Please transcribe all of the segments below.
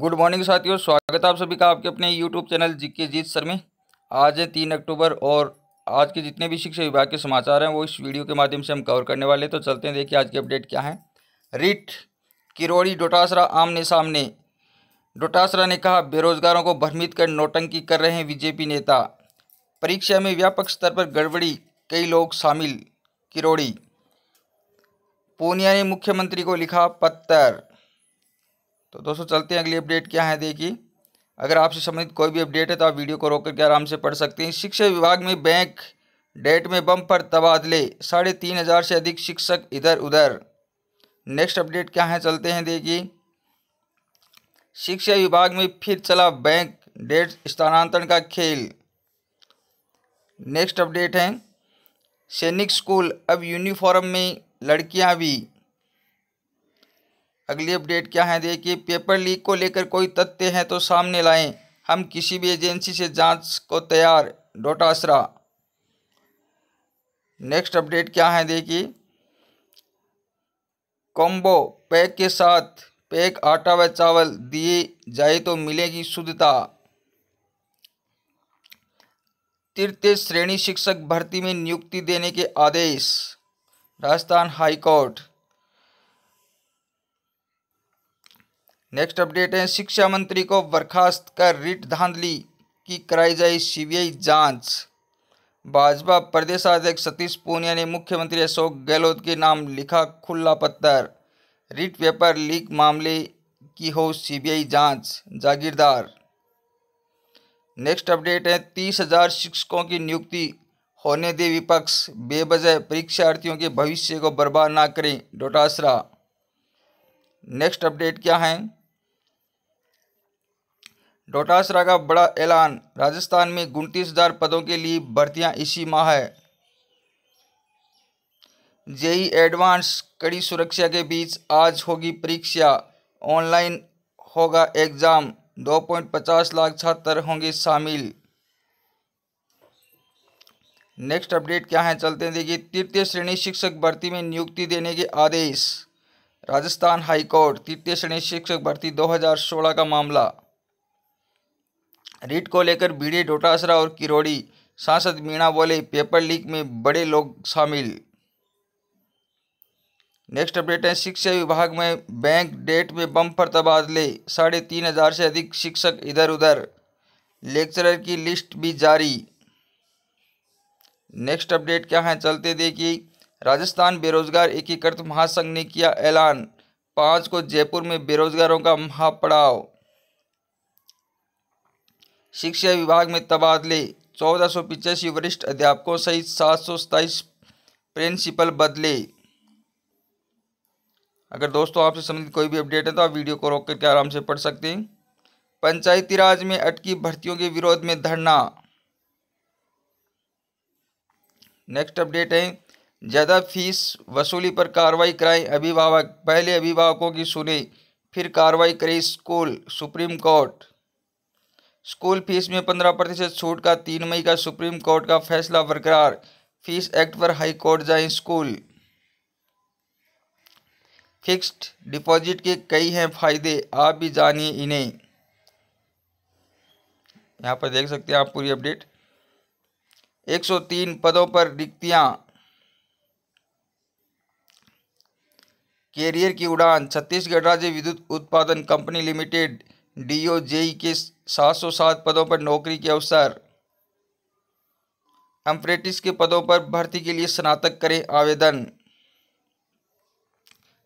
good morning साथियों स्वागत है आप सभी का आपके अपने यूट्यूब चैनल जिके जीत सर में आज है तीन अक्टूबर और आज के जितने भी शिक्षा विभाग के समाचार हैं वो इस वीडियो के माध्यम से हम कवर करने वाले तो चलते हैं देखिए आज की अपडेट क्या है रिट किरोड़ी डोटासरा आमने सामने डोटासरा ने कहा बेरोजगारों को भ्रमित कर नोटंकी कर रहे हैं बीजेपी नेता परीक्षा में व्यापक स्तर पर गड़बड़ी कई लोग शामिल किरोड़ी पूनिया ने मुख्यमंत्री को लिखा पत्थर तो दोस्तों चलते हैं अगली अपडेट क्या है देखिए अगर आपसे संबंधित कोई भी अपडेट है तो आप वीडियो को रोक करके आराम से पढ़ सकते हैं शिक्षा विभाग में बैंक डेट में बम पर तबादले साढ़े तीन हज़ार से अधिक शिक्षक इधर उधर नेक्स्ट अपडेट क्या है चलते हैं देखिए शिक्षा विभाग में फिर चला बैंक डेट स्थानांतरण का खेल नेक्स्ट अपडेट है सैनिक स्कूल अब यूनिफॉर्म में लड़कियां भी अगली अपडेट क्या है देखिए पेपर लीक को लेकर कोई तथ्य हैं तो सामने लाएं हम किसी भी एजेंसी से जांच को तैयार डोटासरा नेक्स्ट अपडेट क्या है देखिए कॉम्बो पैक के साथ पैक आटा व चावल दिए जाए तो मिलेगी शुद्धता तृतीय श्रेणी शिक्षक भर्ती में नियुक्ति देने के आदेश राजस्थान हाईकोर्ट नेक्स्ट अपडेट है शिक्षा मंत्री को बर्खास्त कर रिट धांधली की कराई जाए सीबीआई जांच भाजपा प्रदेश अध्यक्ष सतीश पूनिया ने मुख्यमंत्री अशोक गहलोत के नाम लिखा खुला पत्थर रिट पेपर लीक मामले की हो सीबीआई जांच जागीरदार नेक्स्ट अपडेट है तीस हजार शिक्षकों की नियुक्ति होने दे विपक्ष बेबजह परीक्षार्थियों के भविष्य को बर्बाद ना करें डोटासरा नेक्स्ट अपडेट क्या है डोटासरा का बड़ा ऐलान राजस्थान में उनतीस हजार पदों के लिए भर्तियां इसी माह है जेई एडवांस कड़ी सुरक्षा के बीच आज होगी परीक्षा ऑनलाइन होगा एग्ज़ाम 2.50 लाख छात्र होंगे शामिल नेक्स्ट अपडेट क्या है चलते हैं देखिए तृतीय श्रेणी शिक्षक भर्ती में नियुक्ति देने के आदेश राजस्थान हाईकोर्ट तृतीय श्रेणी शिक्षक भर्ती 2016 का मामला रीट को लेकर भीड़े डोटासरा और किरोड़ी सांसद मीणा बोले पेपर लीक में बड़े लोग शामिल नेक्स्ट अपडेट है शिक्षा विभाग में बैंक डेट में बम पर तबादले साढ़े तीन हजार से अधिक शिक्षक इधर उधर लेक्चरर की लिस्ट भी जारी नेक्स्ट अपडेट क्या है चलते देखिए राजस्थान बेरोजगार एकीकृत महासंघ ने किया ऐलान पाँच को जयपुर में बेरोजगारों का महापड़ाव शिक्षा विभाग में तबादले चौदह सौ पिचासी वरिष्ठ अध्यापकों सहित सात सौ प्रिंसिपल बदले अगर दोस्तों आपसे संबंधित कोई भी अपडेट है तो आप वीडियो को रोक करके आराम से पढ़ सकते हैं पंचायती राज में अटकी भर्तियों के विरोध में धरना नेक्स्ट अपडेट है ज़्यादा फीस वसूली पर कार्रवाई कराएं अभिभावक पहले अभिभावकों की सुने फिर कार्रवाई करे school supreme court school fees में पंद्रह प्रतिशत छूट का तीन मई का सुप्रीम कोर्ट का फैसला बरकरार फीस एक्ट पर हाई कोर्ट जाए स्कूल फिक्स्ड डिपॉजिट के कई हैं फायदे आप भी जानिए इन्हें यहाँ पर देख सकते हैं आप पूरी अपडेट 103 पदों पर रिक्तियां कैरियर की उड़ान छत्तीसगढ़ राज्य विद्युत उत्पादन कंपनी लिमिटेड डी के सात सौ सात पदों पर नौकरी के अवसर एम्प्रेटिस के पदों पर भर्ती के लिए स्नातक करें आवेदन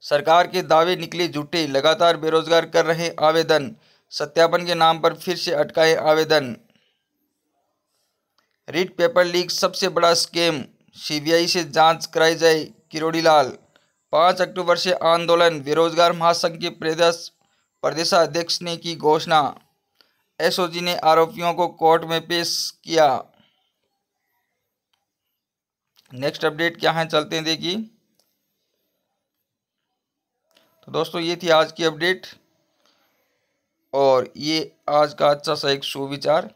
सरकार के दावे निकले झूठे लगातार बेरोजगार कर रहे आवेदन सत्यापन के नाम पर फिर से अटकाए आवेदन रिट पेपर लीक सबसे बड़ा स्कैम सीबीआई से जांच कराई जाए किरोड़ीलाल पाँच अक्टूबर से आंदोलन बेरोजगार महासंघ के प्रदेश प्रदेशाध्यक्ष ने की घोषणा एसओजी ने आरोपियों को कोर्ट में पेश किया नेक्स्ट अपडेट क्या है चलते हैं देखिए तो दोस्तों ये थी आज की अपडेट और ये आज का अच्छा सा एक सुविचार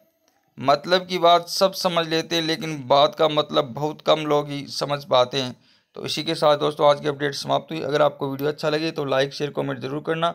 मतलब की बात सब समझ लेते हैं लेकिन बात का मतलब बहुत कम लोग ही समझ पाते हैं तो इसी के साथ दोस्तों आज की अपडेट समाप्त हुई अगर आपको वीडियो अच्छा लगे तो लाइक शेयर कमेंट जरूर करना